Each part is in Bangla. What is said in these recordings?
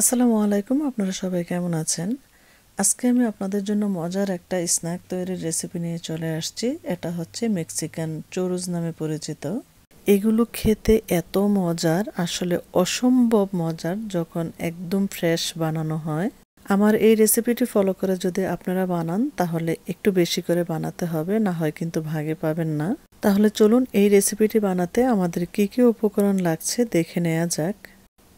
আসসালামু আলাইকুম আপনারা সবাই কেমন আছেন আজকে আমি আপনাদের জন্য মজার একটা স্ন্যাক তৈরির রেসিপি নিয়ে চলে আসছি এটা হচ্ছে মেক্সিকান চোরুজ নামে পরিচিত এগুলো খেতে এত মজার আসলে অসম্ভব মজার যখন একদম ফ্রেশ বানানো হয় আমার এই রেসিপিটি ফলো করে যদি আপনারা বানান তাহলে একটু বেশি করে বানাতে হবে না হয় কিন্তু ভাগে পাবেন না তাহলে চলুন এই রেসিপিটি বানাতে আমাদের কী কী উপকরণ লাগছে দেখে নেওয়া যাক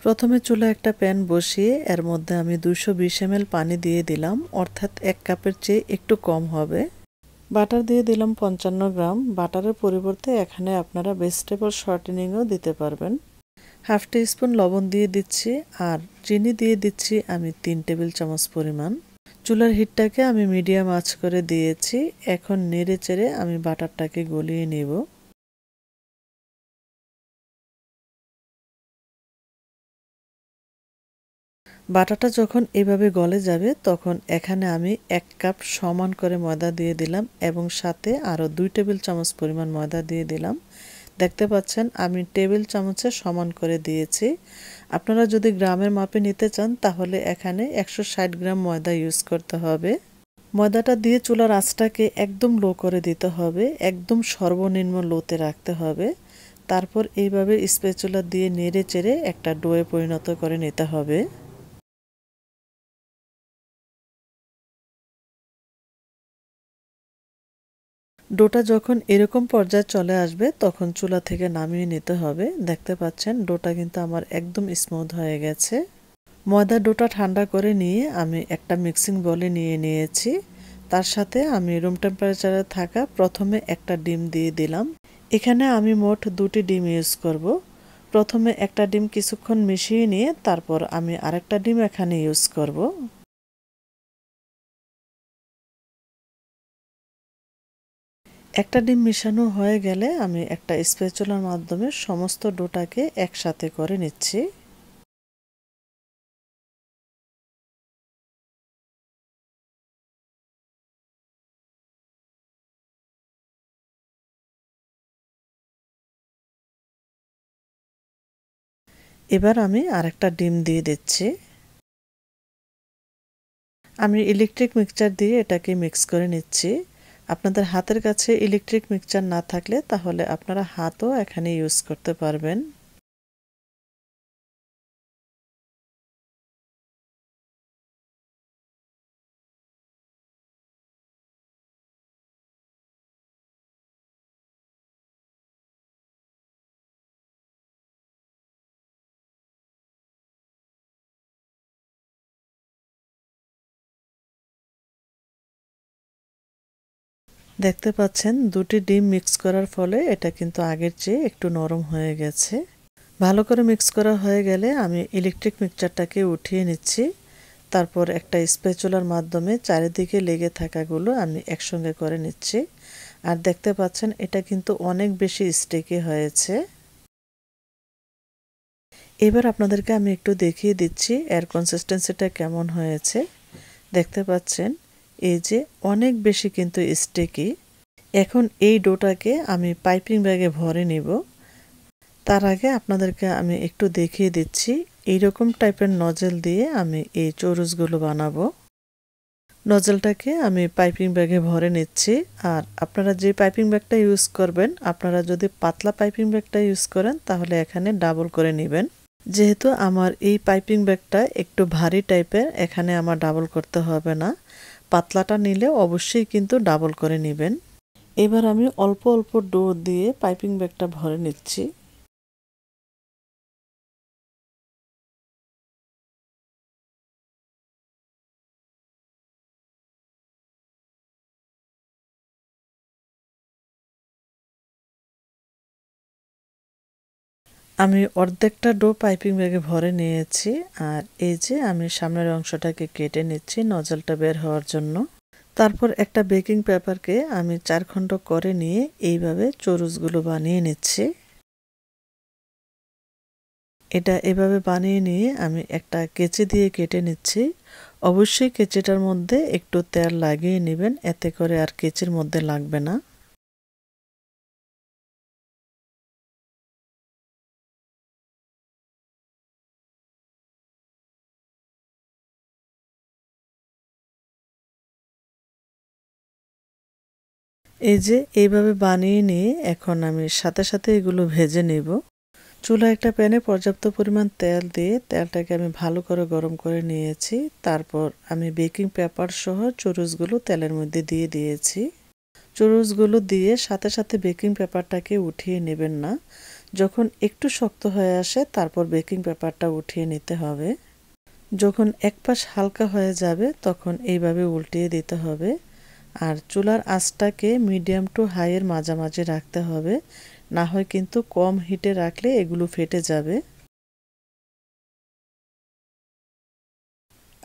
প্রথমে চুলা একটা প্যান বসিয়ে এর মধ্যে আমি দুশো বিশ এম পানি দিয়ে দিলাম অর্থাৎ এক কাপের চেয়ে একটু কম হবে বাটার দিয়ে দিলাম পঞ্চান্ন গ্রাম বাটারের পরিবর্তে এখানে আপনারা ভেজিটেবল শর্টেনিংও দিতে পারবেন হাফ টি স্পুন লবণ দিয়ে দিচ্ছি আর চিনি দিয়ে দিচ্ছি আমি তিন টেবিল চামচ পরিমাণ চুলার হিটটাকে আমি মিডিয়াম আঁচ করে দিয়েছি এখন নেড়ে চেড়ে আমি বাটারটাকে গলিয়ে নেব বাটাটা যখন এভাবে গলে যাবে তখন এখানে আমি এক কাপ সমান করে ময়দা দিয়ে দিলাম এবং সাথে আরও দুই টেবিল চামচ পরিমাণ ময়দা দিয়ে দিলাম দেখতে পাচ্ছেন আমি টেবিল চামচে সমান করে দিয়েছি আপনারা যদি গ্রামের মাপে নিতে চান তাহলে এখানে একশো গ্রাম ময়দা ইউজ করতে হবে ময়দাটা দিয়ে চুলার আঁচটাকে একদম লো করে দিতে হবে একদম সর্বনিম্ন লোতে রাখতে হবে তারপর এইভাবে স্পেচুলা দিয়ে নেড়ে চেড়ে একটা ডোয়ে পরিণত করে নিতে হবে ডোটা যখন এরকম পর্যায়ে চলে আসবে তখন চুলা থেকে নামিয়ে নিতে হবে দেখতে পাচ্ছেন ডোটা কিন্তু আমার একদম স্মুথ হয়ে গেছে ময়দা ডোটা ঠান্ডা করে নিয়ে আমি একটা মিক্সিং বলে নিয়ে নিয়েছি তার সাথে আমি রুম টেম্পারেচারে থাকা প্রথমে একটা ডিম দিয়ে দিলাম এখানে আমি মোট দুটি ডিম ইউজ করব। প্রথমে একটা ডিম কিছুক্ষণ মিশিয়ে নিয়ে তারপর আমি আরেকটা ডিম এখানে ইউজ করব। একটা ডিম মিশানো হয়ে গেলে আমি একটা স্পেচুলার মাধ্যমে সমস্ত ডোটাকে একসাথে করে নিচ্ছি এবার আমি আরেকটা ডিম দিয়ে দিচ্ছি আমি ইলেকট্রিক মিক্সচার দিয়ে এটাকে মিক্স করে নিচ্ছি আপনাদের হাতের কাছে ইলেকট্রিক মিক্সচার না থাকলে তাহলে আপনারা হাতও এখানে ইউজ করতে পারবেন দেখতে পাচ্ছেন দুটি ডিম মিক্স করার ফলে এটা কিন্তু আগের চেয়ে একটু নরম হয়ে গেছে ভালো করে মিক্স করা হয়ে গেলে আমি ইলেকট্রিক মিক্সচারটাকে উঠিয়ে নিচ্ছি তারপর একটা স্পেচুলার মাধ্যমে চারিদিকে লেগে থাকাগুলো আমি একসঙ্গে করে নিচ্ছি আর দেখতে পাচ্ছেন এটা কিন্তু অনেক বেশি স্টেকি হয়েছে এবার আপনাদেরকে আমি একটু দেখিয়ে দিচ্ছি এর কনসিস্টেন্সিটা কেমন হয়েছে দেখতে পাচ্ছেন এই যে অনেক বেশি কিন্তু স্টেকি এখন এই ডোটাকে আমি পাইপিং ব্যাগে ভরে নেব তার আগে আপনাদেরকে আমি একটু দেখিয়ে দিচ্ছি এই রকম টাইপের নজেল দিয়ে আমি এই চৌরুসগুলো বানাবো নজেলটাকে আমি পাইপিং ব্যাগে ভরে নিচ্ছি আর আপনারা যে পাইপিং ব্যাগটা ইউজ করবেন আপনারা যদি পাতলা পাইপিং ব্যাগটা ইউজ করেন তাহলে এখানে ডাবল করে নেবেন যেহেতু আমার এই পাইপিং ব্যাগটা একটু ভারী টাইপের এখানে আমার ডাবল করতে হবে না পাতলাটা নিলে অবশ্যই কিন্তু ডাবল করে নেবেন এবার আমি অল্প অল্প ডো দিয়ে পাইপিং ব্যাগটা ভরে নিচ্ছি আমি অর্ধেকটা ডো পাইপিং ব্যাগে ভরে নিয়েছি আর এই যে আমি সামনের অংশটাকে কেটে নিচ্ছি নজলটা বের হওয়ার জন্য তারপর একটা বেকিং পেপারকে আমি চার খণ্ড করে নিয়ে এইভাবে চরুজগুলো বানিয়ে নিচ্ছি এটা এভাবে বানিয়ে নিয়ে আমি একটা কেচি দিয়ে কেটে নিচ্ছি অবশ্যই কেচিটার মধ্যে একটু তেল লাগিয়ে নেবেন এতে করে আর কেচির মধ্যে লাগবে না এই যে এইভাবে বানিয়ে নিয়ে এখন আমি সাথে সাথে এগুলো ভেজে নেব চুলা একটা প্যানে পর্যাপ্ত পরিমাণ তেল দিয়ে তেলটাকে আমি ভালো করে গরম করে নিয়েছি তারপর আমি বেকিং পেপার সহ চুরুসগুলো তেলের মধ্যে দিয়ে দিয়েছি চুরুসগুলো দিয়ে সাথে সাথে বেকিং পেপারটাকে উঠিয়ে নেবেন না যখন একটু শক্ত হয়ে আসে তারপর বেকিং পেপারটা উঠিয়ে নিতে হবে যখন এক পাশ হালকা হয়ে যাবে তখন এইভাবে উল্টিয়ে দিতে হবে আর চুলার আঁচটাকে মিডিয়াম টু হাইয়ের মাঝামাঝি রাখতে হবে না হয় কিন্তু কম হিটে রাখলে এগুলো ফেটে যাবে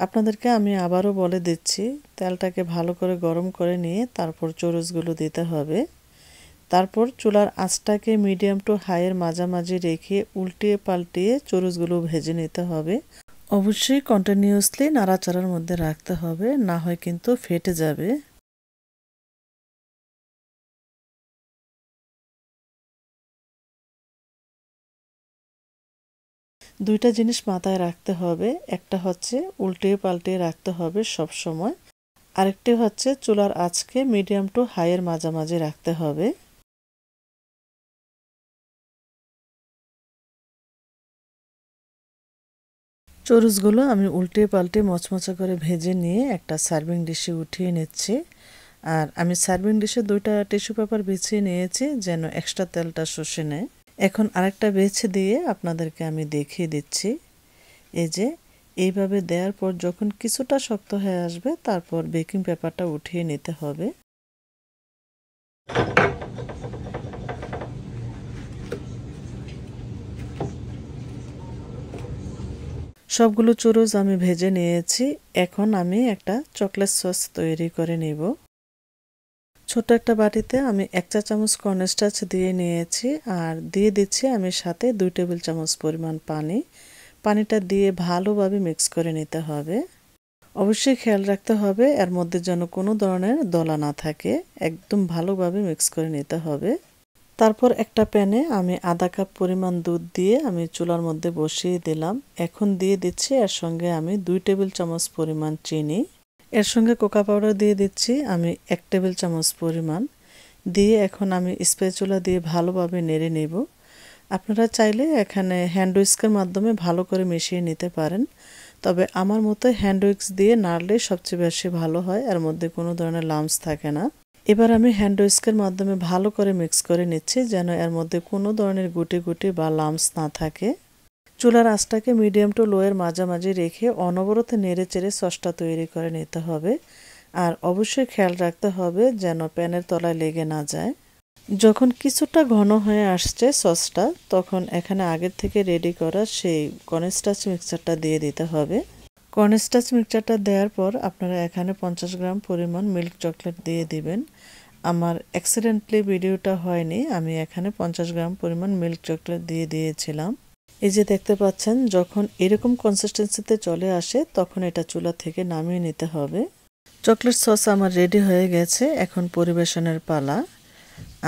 আপনাদেরকে আমি আবারও বলে দিচ্ছি তেলটাকে ভালো করে গরম করে নিয়ে তারপর চরসগুলো দিতে হবে তারপর চুলার আঁচটাকে মিডিয়াম টু হাইয়ের মাঝামাঝি রেখে উল্টিয়ে পাল্টিয়ে চরসগুলো ভেজে নিতে হবে অবশ্যই কন্টিনিউসলি নাড়াচাড়ার মধ্যে রাখতে হবে না হয় কিন্তু ফেটে যাবে দুইটা জিনিস মাথায় রাখতে হবে একটা হচ্ছে উল্টে পাল্টে রাখতে হবে সব সময় আরেকটি হচ্ছে চুলার আজকে মিডিয়াম টু হাইয়ের মাঝামাঝি রাখতে হবে চরুচগুলো আমি উল্টে পাল্টে মচমচা করে ভেজে নিয়ে একটা সার্ভিং ডিশে উঠিয়ে নিচ্ছি আর আমি সার্ভিং ডিশে দুইটা টিস্যু পেপার বিছিয়ে নিয়েছি যেন এক্সট্রা তেলটা শুষে নেয় এখন আরেকটা বেছে দিয়ে আপনাদেরকে আমি দেখিয়ে দিচ্ছি এই যে এইভাবে দেওয়ার পর যখন কিছুটা শক্ত হয়ে আসবে তারপর বেকিং পেপারটা উঠিয়ে নিতে হবে সবগুলো চুরুজ আমি ভেজে নিয়েছি এখন আমি একটা চকলেট সস তৈরি করে নেব ছোট একটা বাটিতে আমি এক চা চামচ কর্নস্টাচ দিয়ে নিয়েছি আর দিয়ে দিচ্ছি আমি সাথে দুই টেবিল চামচ পরিমাণ পানি পানিটা দিয়ে ভালোভাবে মিক্স করে নিতে হবে অবশ্যই খেয়াল রাখতে হবে এর মধ্যে যেন কোনো ধরনের দলা না থাকে একদম ভালোভাবে মিক্স করে নিতে হবে তারপর একটা প্যানে আমি আধা কাপ পরিমাণ দুধ দিয়ে আমি চুলার মধ্যে বসিয়ে দিলাম এখন দিয়ে দিচ্ছি এর সঙ্গে আমি দুই টেবিল চামচ পরিমাণ চিনি এর সঙ্গে কোকা পাউডার দিয়ে দিচ্ছি আমি এক টেবিল চামচ পরিমাণ দিয়ে এখন আমি স্প্যাচুলা দিয়ে ভালোভাবে নেড়ে নেব আপনারা চাইলে এখানে হ্যান্ড উইক্সের মাধ্যমে ভালো করে মিশিয়ে নিতে পারেন তবে আমার মতো হ্যান্ড উইক্স দিয়ে নাড়লে সবচেয়ে বেশি ভালো হয় এর মধ্যে কোনো ধরনের লামস থাকে না এবার আমি হ্যান্ড উইস্কের মাধ্যমে ভালো করে মিক্স করে নিচ্ছি যেন এর মধ্যে কোনো ধরনের গুটি গুটি বা লামস না থাকে চুলার আঁচটাকে মিডিয়াম টু লোয়ের মাঝামাঝি রেখে অনবরত নেড়ে চেড়ে সসটা তৈরি করে নিতে হবে আর অবশ্যই খেয়াল রাখতে হবে যেন প্যানের তলায় লেগে না যায় যখন কিছুটা ঘন হয়ে আসছে সসটা তখন এখানে আগের থেকে রেডি করা সেই কনেস্টাচ মিক্সারটা দিয়ে দিতে হবে কনেস্টাচ মিক্সারটা দেওয়ার পর আপনারা এখানে পঞ্চাশ গ্রাম পরিমাণ মিল্ক চকলেট দিয়ে দিবেন আমার অ্যাক্সিডেন্টলি ভিডিওটা হয়নি আমি এখানে পঞ্চাশ গ্রাম পরিমাণ মিল্ক চকলেট দিয়ে দিয়েছিলাম এই যে দেখতে পাচ্ছেন যখন এরকম কনসিস্টেন্সিতে চলে আসে তখন এটা চুলা থেকে নামিয়ে নিতে হবে চকলেট সস আমার রেডি হয়ে গেছে এখন পরিবেশনের পালা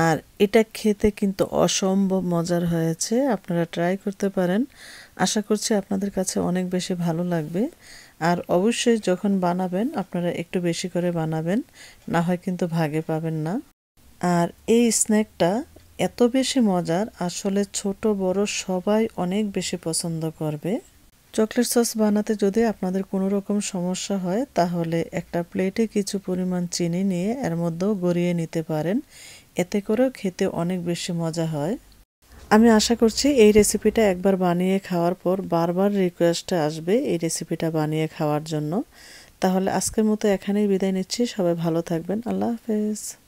আর এটা খেতে কিন্তু অসম্ভব মজার হয়েছে আপনারা ট্রাই করতে পারেন আশা করছি আপনাদের কাছে অনেক বেশি ভালো লাগবে আর অবশ্যই যখন বানাবেন আপনারা একটু বেশি করে বানাবেন না হয় কিন্তু ভাগে পাবেন না আর এই স্ন্যাকটা এত বেশি মজার আসলে ছোট বড় সবাই অনেক বেশি পছন্দ করবে চকলেট সস বানাতে যদি আপনাদের কোনো রকম সমস্যা হয় তাহলে একটা প্লেটে কিছু পরিমাণ চিনি নিয়ে এর মধ্যেও গড়িয়ে নিতে পারেন এতে করেও খেতে অনেক বেশি মজা হয় আমি আশা করছি এই রেসিপিটা একবার বানিয়ে খাওয়ার পর বারবার রিকোয়েস্টে আসবে এই রেসিপিটা বানিয়ে খাওয়ার জন্য তাহলে আজকের মতো এখানেই বিদায় নিচ্ছি সবাই ভালো থাকবেন আল্লাহ হাফেজ